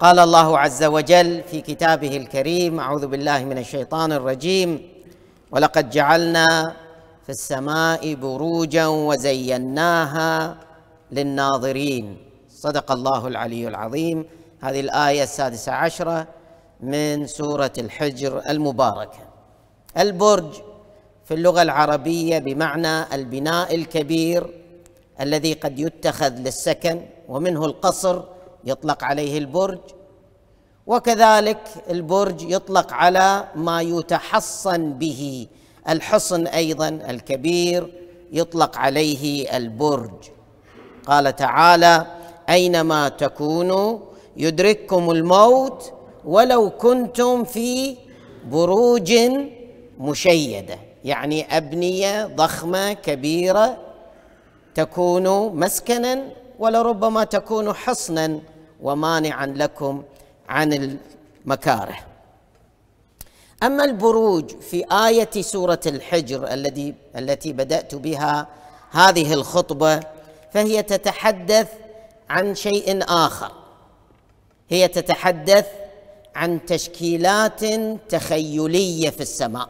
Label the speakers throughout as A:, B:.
A: قال الله عز وجل في كتابه الكريم اعوذ بالله من الشيطان الرجيم ولقد جعلنا في السماء بروجا وزيناها للناظرين صدق الله العلي العظيم هذه الايه السادسه عشره من سوره الحجر المباركه البرج في اللغه العربيه بمعنى البناء الكبير الذي قد يتخذ للسكن ومنه القصر يطلق عليه البرج وكذلك البرج يطلق على ما يتحصن به الحصن ايضا الكبير يطلق عليه البرج قال تعالى اينما تكونوا يدرككم الموت ولو كنتم في بروج مشيده يعني ابنيه ضخمه كبيره تكون مسكنا ولربما تكون حصنا ومانعا لكم عن المكاره اما البروج في ايه سوره الحجر الذي التي بدات بها هذه الخطبه فهي تتحدث عن شيء اخر هي تتحدث عن تشكيلات تخيليه في السماء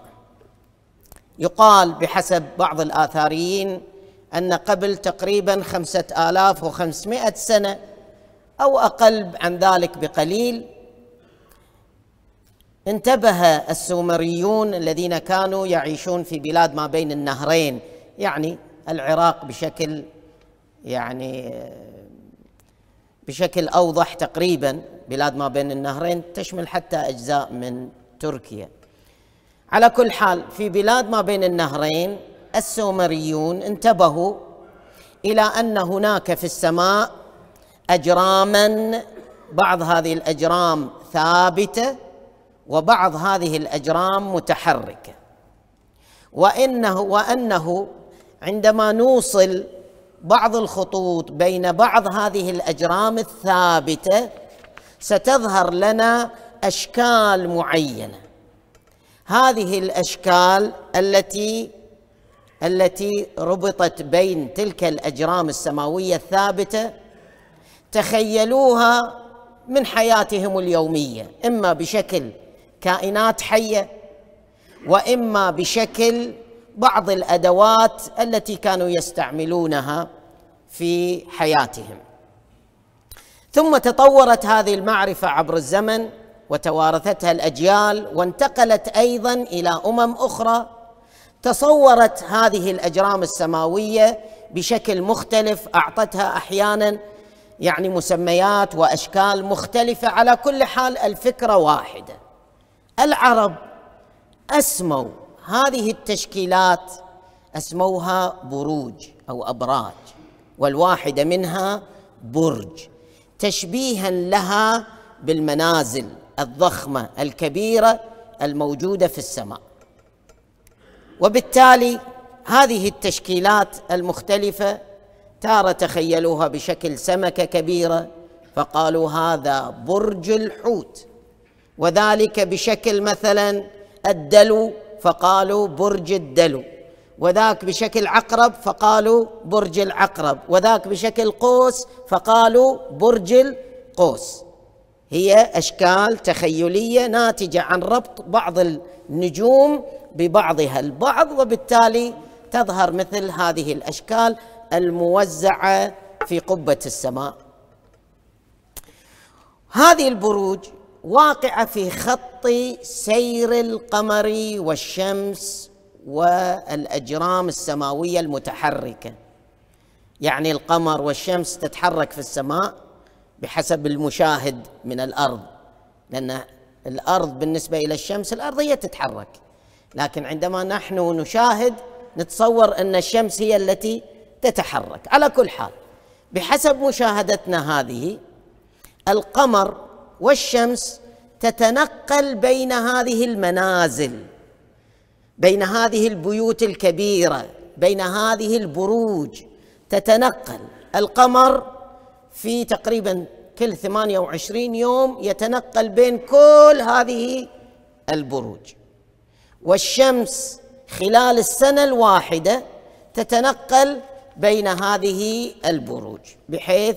A: يقال بحسب بعض الاثاريين أن قبل تقريبا خمسة آلاف وخمسمائة سنة أو أقل عن ذلك بقليل انتبه السومريون الذين كانوا يعيشون في بلاد ما بين النهرين يعني العراق بشكل يعني بشكل أوضح تقريبا بلاد ما بين النهرين تشمل حتى أجزاء من تركيا على كل حال في بلاد ما بين النهرين السومريون انتبهوا الى ان هناك في السماء اجراما بعض هذه الاجرام ثابته وبعض هذه الاجرام متحركه وانه وانه عندما نوصل بعض الخطوط بين بعض هذه الاجرام الثابته ستظهر لنا اشكال معينه هذه الاشكال التي التي ربطت بين تلك الاجرام السماويه الثابته تخيلوها من حياتهم اليوميه اما بشكل كائنات حيه واما بشكل بعض الادوات التي كانوا يستعملونها في حياتهم ثم تطورت هذه المعرفه عبر الزمن وتوارثتها الاجيال وانتقلت ايضا الى امم اخرى تصورت هذه الاجرام السماويه بشكل مختلف اعطتها احيانا يعني مسميات واشكال مختلفه على كل حال الفكره واحده العرب اسموا هذه التشكيلات اسموها بروج او ابراج والواحده منها برج تشبيها لها بالمنازل الضخمه الكبيره الموجوده في السماء وبالتالي هذه التشكيلات المختلفه تاره تخيلوها بشكل سمكه كبيره فقالوا هذا برج الحوت وذلك بشكل مثلا الدلو فقالوا برج الدلو وذاك بشكل عقرب فقالوا برج العقرب وذاك بشكل قوس فقالوا برج القوس هي اشكال تخيليه ناتجه عن ربط بعض النجوم ببعضها البعض وبالتالي تظهر مثل هذه الاشكال الموزعه في قبه السماء. هذه البروج واقعه في خط سير القمر والشمس والاجرام السماويه المتحركه. يعني القمر والشمس تتحرك في السماء بحسب المشاهد من الارض لان الارض بالنسبه الى الشمس الارض هي تتحرك. لكن عندما نحن نشاهد نتصور ان الشمس هي التي تتحرك على كل حال بحسب مشاهدتنا هذه القمر والشمس تتنقل بين هذه المنازل بين هذه البيوت الكبيره بين هذه البروج تتنقل القمر في تقريبا كل 28 يوم يتنقل بين كل هذه البروج والشمس خلال السنه الواحده تتنقل بين هذه البروج بحيث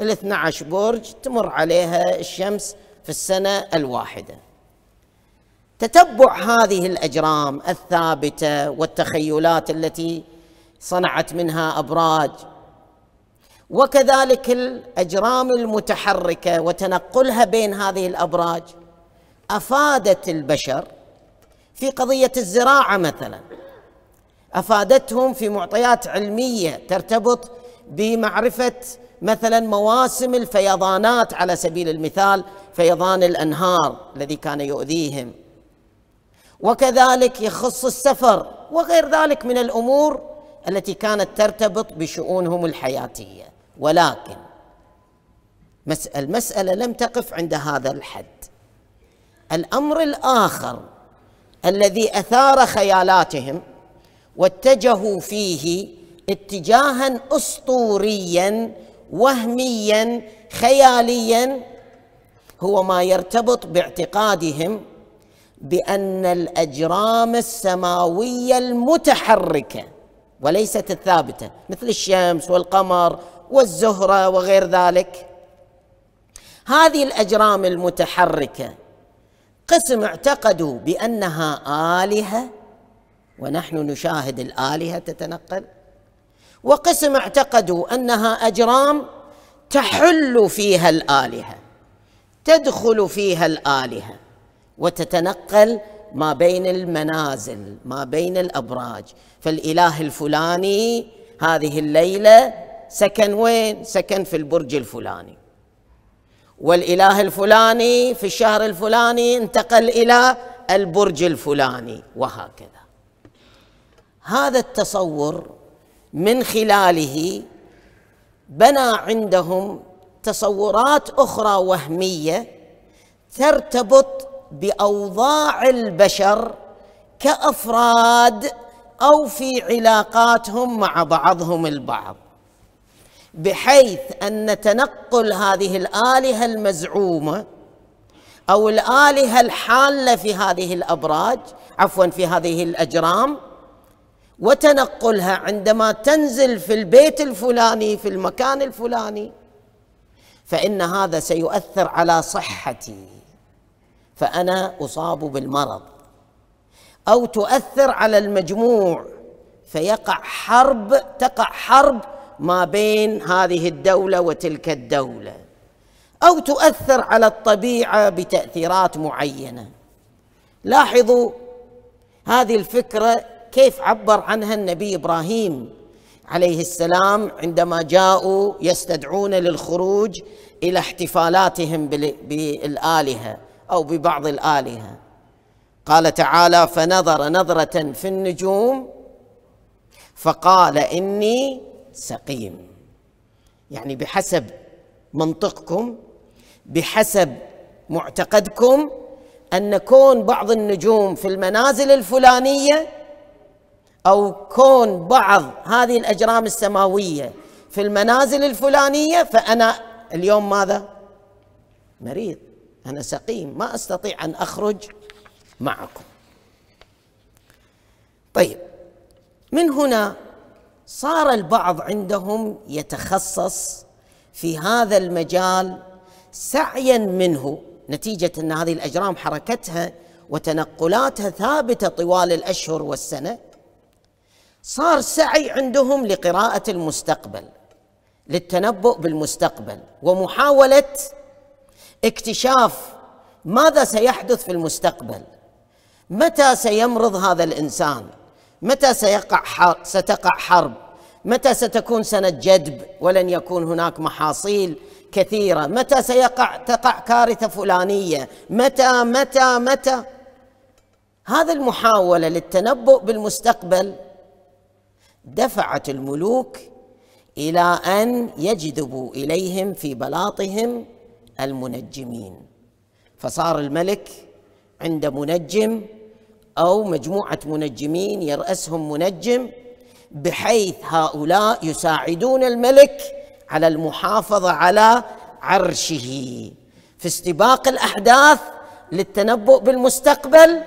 A: ال 12 برج تمر عليها الشمس في السنه الواحده. تتبع هذه الاجرام الثابته والتخيلات التي صنعت منها ابراج وكذلك الاجرام المتحركه وتنقلها بين هذه الابراج افادت البشر في قضيه الزراعه مثلا افادتهم في معطيات علميه ترتبط بمعرفه مثلا مواسم الفيضانات على سبيل المثال فيضان الانهار الذي كان يؤذيهم وكذلك يخص السفر وغير ذلك من الامور التي كانت ترتبط بشؤونهم الحياتيه ولكن المساله لم تقف عند هذا الحد الامر الاخر الذي اثار خيالاتهم واتجهوا فيه اتجاها اسطوريا وهميا خياليا هو ما يرتبط باعتقادهم بان الاجرام السماويه المتحركه وليست الثابته مثل الشمس والقمر والزهره وغير ذلك هذه الاجرام المتحركه قسم اعتقدوا بانها الهه ونحن نشاهد الالهه تتنقل وقسم اعتقدوا انها اجرام تحل فيها الالهه تدخل فيها الالهه وتتنقل ما بين المنازل ما بين الابراج فالاله الفلاني هذه الليله سكن وين سكن في البرج الفلاني والاله الفلاني في الشهر الفلاني انتقل الى البرج الفلاني وهكذا هذا التصور من خلاله بنى عندهم تصورات اخرى وهميه ترتبط باوضاع البشر كافراد او في علاقاتهم مع بعضهم البعض بحيث ان تنقل هذه الالهه المزعومه او الالهه الحاله في هذه الابراج عفوا في هذه الاجرام وتنقلها عندما تنزل في البيت الفلاني في المكان الفلاني فان هذا سيؤثر على صحتي فانا اصاب بالمرض او تؤثر على المجموع فيقع حرب تقع حرب ما بين هذه الدوله وتلك الدوله او تؤثر على الطبيعه بتاثيرات معينه لاحظوا هذه الفكره كيف عبر عنها النبي ابراهيم عليه السلام عندما جاءوا يستدعون للخروج الى احتفالاتهم بالالهه او ببعض الالهه قال تعالى فنظر نظره في النجوم فقال اني سقيم يعني بحسب منطقكم بحسب معتقدكم ان كون بعض النجوم في المنازل الفلانيه او كون بعض هذه الاجرام السماويه في المنازل الفلانيه فانا اليوم ماذا؟ مريض انا سقيم ما استطيع ان اخرج معكم. طيب من هنا صار البعض عندهم يتخصص في هذا المجال سعيا منه نتيجه ان هذه الاجرام حركتها وتنقلاتها ثابته طوال الاشهر والسنه صار سعي عندهم لقراءه المستقبل للتنبؤ بالمستقبل ومحاوله اكتشاف ماذا سيحدث في المستقبل متى سيمرض هذا الانسان متى سيقع حرب ستقع حرب متى ستكون سنة جدب ولن يكون هناك محاصيل كثيرة متى سيقع تقع كارثة فلانية متى متى متى هذا المحاولة للتنبؤ بالمستقبل دفعت الملوك إلى أن يجذبوا إليهم في بلاطهم المنجمين فصار الملك عند منجم أو مجموعة منجمين يرأسهم منجم بحيث هؤلاء يساعدون الملك على المحافظة على عرشه في استباق الأحداث للتنبؤ بالمستقبل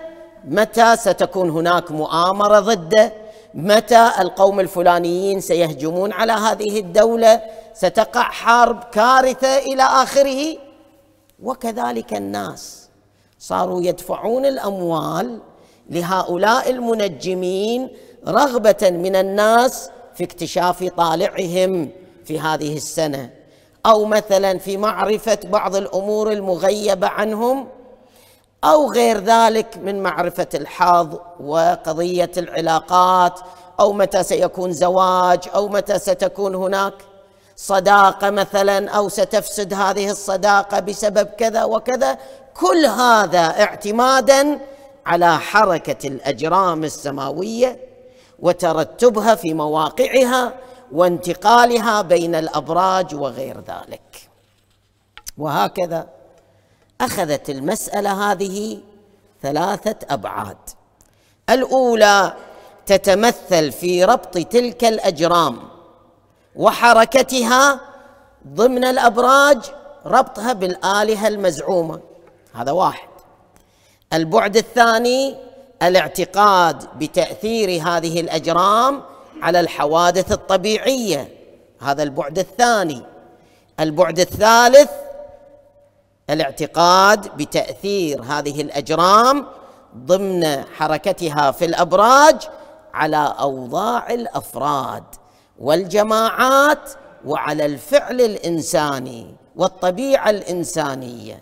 A: متى ستكون هناك مؤامرة ضده متى القوم الفلانيين سيهجمون على هذه الدولة ستقع حرب كارثة إلى آخره وكذلك الناس صاروا يدفعون الأموال لهؤلاء المنجمين رغبه من الناس في اكتشاف طالعهم في هذه السنه او مثلا في معرفه بعض الامور المغيبه عنهم او غير ذلك من معرفه الحظ وقضيه العلاقات او متى سيكون زواج او متى ستكون هناك صداقه مثلا او ستفسد هذه الصداقه بسبب كذا وكذا كل هذا اعتمادا على حركه الاجرام السماويه وترتبها في مواقعها وانتقالها بين الابراج وغير ذلك وهكذا اخذت المساله هذه ثلاثه ابعاد الاولى تتمثل في ربط تلك الاجرام وحركتها ضمن الابراج ربطها بالالهه المزعومه هذا واحد البعد الثاني الاعتقاد بتاثير هذه الاجرام على الحوادث الطبيعيه هذا البعد الثاني البعد الثالث الاعتقاد بتاثير هذه الاجرام ضمن حركتها في الابراج على اوضاع الافراد والجماعات وعلى الفعل الانساني والطبيعه الانسانيه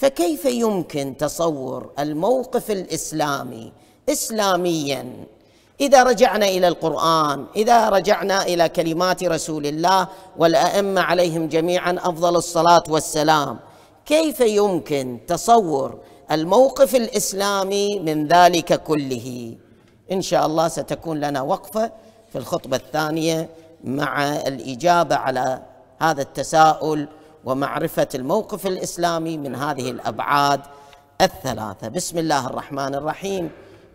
A: فكيف يمكن تصور الموقف الاسلامي اسلاميا اذا رجعنا الى القران اذا رجعنا الى كلمات رسول الله والائمه عليهم جميعا افضل الصلاه والسلام كيف يمكن تصور الموقف الاسلامي من ذلك كله ان شاء الله ستكون لنا وقفه في الخطبه الثانيه مع الاجابه على هذا التساؤل ومعرفه الموقف الاسلامي من هذه الابعاد الثلاثه بسم الله الرحمن الرحيم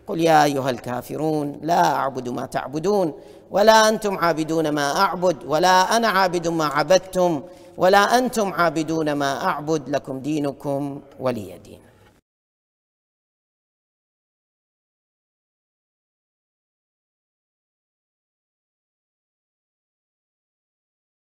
A: قل يا ايها الكافرون لا اعبد ما تعبدون ولا انتم عابدون ما اعبد ولا انا عابد ما عبدتم ولا انتم عابدون ما اعبد لكم دينكم ولي دين